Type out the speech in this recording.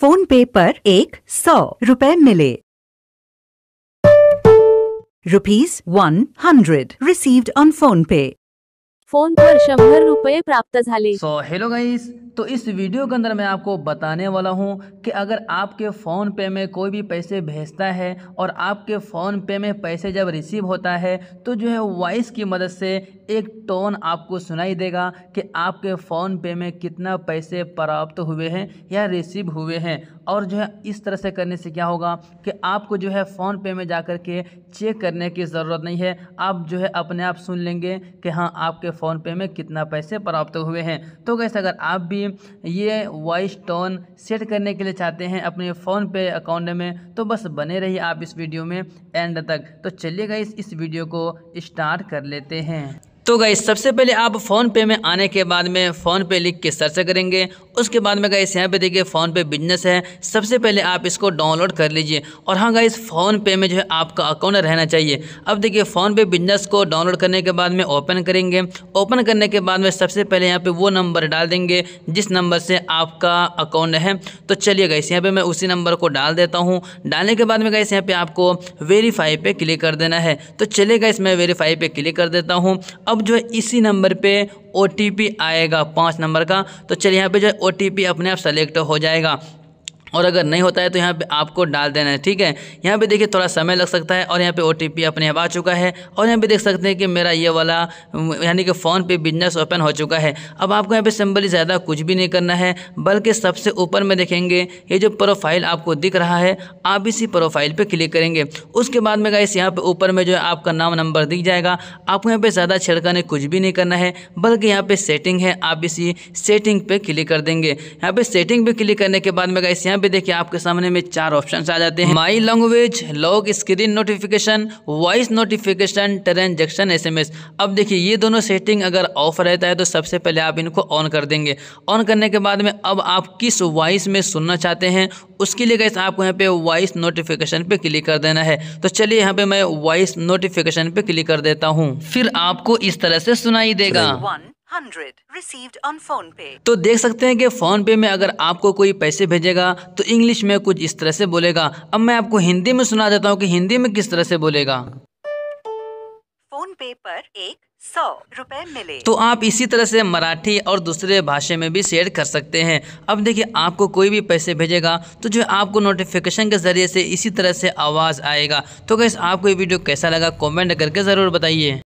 phone पे पर एक सौ रुपए मिले rupees one hundred received on PhonePe phone पर शंभर रुपये प्राप्त झाले सो हेलो गाइस तो इस वीडियो के अंदर मैं आपको बताने वाला हूं कि अगर आपके फ़ोन पे में कोई भी पैसे भेजता है और आपके फ़ोन पे में पैसे जब रिसीव होता है तो जो है वॉइस की मदद से एक टोन आपको सुनाई देगा कि आपके फ़ोन पे में कितना पैसे प्राप्त हुए हैं या रिसीव हुए हैं और जो है इस तरह से करने से क्या होगा कि आपको जो है फ़ोन पे में जा कर के चेक करने की ज़रूरत नहीं है आप जो है अपने आप सुन लेंगे कि हाँ आपके फ़ोन पे में कितना पैसे प्राप्त हुए हैं तो कैसे अगर आप भी ये वॉइस टोन सेट करने के लिए चाहते हैं अपने फ़ोन पे अकाउंट में तो बस बने रहिए आप इस वीडियो में एंड तक तो चलिएगा इस इस वीडियो को स्टार्ट कर लेते हैं तो गई सबसे पहले आप फ़ोन पे में आने के बाद में फ़ोन पे लिख के सर्च करेंगे उसके बाद में गाइस यहाँ पे देखिए फ़ोन पे बिजनेस है सबसे पहले आप इसको डाउनलोड कर लीजिए और हाँ गाइस फ़ोन पे में जो है आपका अकाउंट रहना चाहिए अब देखिए फ़ोन पे बिजनेस को डाउनलोड करने के बाद में ओपन करेंगे ओपन करने के बाद में सबसे पहले यहाँ पर वो नंबर डाल देंगे जिस नंबर से आपका अकाउंट है तो चलिए गाइस यहाँ पर मैं उसी नंबर को डाल देता हूँ डालने के बाद में गाइस यहाँ पर आपको वेरीफाई पर क्लिक कर देना है तो चलिए गाइस मैं वेरीफाई पर क्लिक कर देता हूँ अब अब जो है इसी नंबर पे ओ आएगा पाँच नंबर का तो चलिए यहाँ पे जो है ओ अपने आप सेलेक्ट हो जाएगा और अगर नहीं होता है तो यहाँ पे आपको डाल देना है ठीक है यहाँ पे देखिए थोड़ा समय लग सकता है और यहाँ पे ओ अपने आप आ चुका है और यहाँ पे देख सकते हैं कि मेरा ये वाला यानी कि फ़ोन पे बिजनेस ओपन हो चुका है अब आपको यहाँ पे सिंपली ज़्यादा कुछ भी नहीं करना है बल्कि सबसे ऊपर में देखेंगे ये जो प्रोफाइल आपको दिख रहा है आप इसी प्रोफाइल पर क्लिक करेंगे उसके बाद में गाइस यहाँ पर ऊपर में जो है आपका नाम नंबर दिख जाएगा आपको यहाँ पर ज़्यादा छिड़काने कुछ भी नहीं करना है बल्कि यहाँ पर सेटिंग है आप इसी सेटिंग पर क्लिक कर देंगे यहाँ पर सेटिंग पर क्लिक करने के बाद में गाइस यहाँ यहाँ पे देखिए आपके सामने में चार ऑप्शन आ जाते हैं my language lock screen notification voice notification transactions अब देखिए ये दोनों सेटिंग अगर ऑफ रहता है तो सबसे पहले आप इनको ऑन कर देंगे ऑन करने के बाद में अब आप किस वॉइस में सुनना चाहते हैं उसके लिए गैस आपको यहाँ पे वॉइस नोटिफिकेशन पे क्लिक कर देना है तो चलिए यहाँ पे मैं वॉइस नोटिफिकेशन पे क्लिक कर देता हूँ फिर आपको इस तरह से सुनाई देगा हंड्रेड रिसीव्ड ऑन फोन पे तो देख सकते हैं कि फोन पे में अगर आपको कोई पैसे भेजेगा तो इंग्लिश में कुछ इस तरह से बोलेगा अब मैं आपको हिंदी में सुना देता हूँ कि हिंदी में किस तरह से बोलेगा फोन पे पर एक सौ रुपए मिले तो आप इसी तरह से मराठी और दूसरे भाषा में भी शेयर कर सकते हैं अब देखिए आपको कोई भी पैसे भेजेगा तो जो आपको नोटिफिकेशन के ज़रिए से इसी तरह से आवाज़ आएगा तो कैसे आपको ये वीडियो कैसा लगा कमेंट करके ज़रूर बताइए